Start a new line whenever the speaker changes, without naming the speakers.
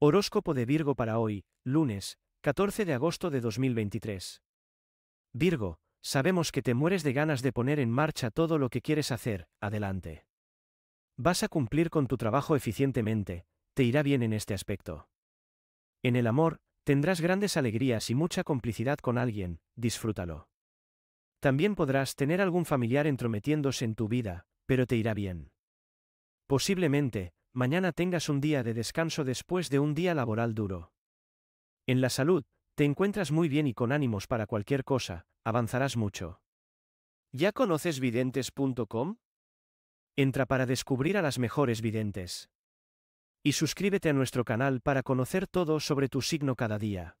Horóscopo de Virgo para hoy, lunes, 14 de agosto de 2023. Virgo, sabemos que te mueres de ganas de poner en marcha todo lo que quieres hacer, adelante. Vas a cumplir con tu trabajo eficientemente, te irá bien en este aspecto. En el amor, tendrás grandes alegrías y mucha complicidad con alguien, disfrútalo. También podrás tener algún familiar entrometiéndose en tu vida, pero te irá bien. Posiblemente, mañana tengas un día de descanso después de un día laboral duro. En la salud, te encuentras muy bien y con ánimos para cualquier cosa, avanzarás mucho. ¿Ya conoces videntes.com? Entra para descubrir a las mejores videntes. Y suscríbete a nuestro canal para conocer todo sobre tu signo cada día.